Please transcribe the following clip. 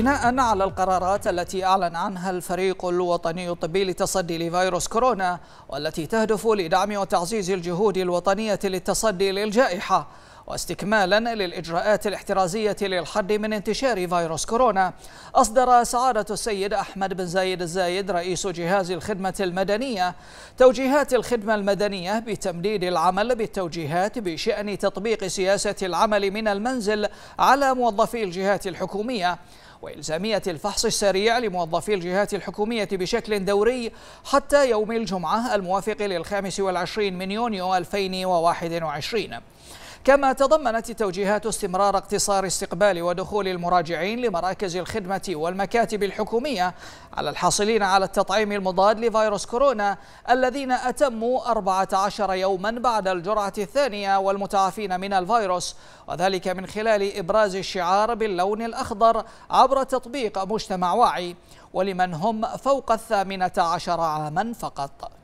بناء على القرارات التي أعلن عنها الفريق الوطني الطبي لتصدي لفيروس كورونا والتي تهدف لدعم وتعزيز الجهود الوطنية للتصدي للجائحة واستكمالا للإجراءات الاحترازية للحد من انتشار فيروس كورونا أصدر سعادة السيد أحمد بن زايد الزايد رئيس جهاز الخدمة المدنية توجيهات الخدمة المدنية بتمديد العمل بالتوجيهات بشأن تطبيق سياسة العمل من المنزل على موظفي الجهات الحكومية وإلزامية الفحص السريع لموظفي الجهات الحكومية بشكل دوري حتى يوم الجمعة الموافق للخامس والعشرين من يونيو 2021 كما تضمنت التوجيهات استمرار اقتصار استقبال ودخول المراجعين لمراكز الخدمة والمكاتب الحكومية على الحاصلين على التطعيم المضاد لفيروس كورونا الذين أتموا 14 يوما بعد الجرعة الثانية والمتعافين من الفيروس وذلك من خلال إبراز الشعار باللون الأخضر عبر تطبيق مجتمع واعي ولمن هم فوق الثامنة عشر عاما فقط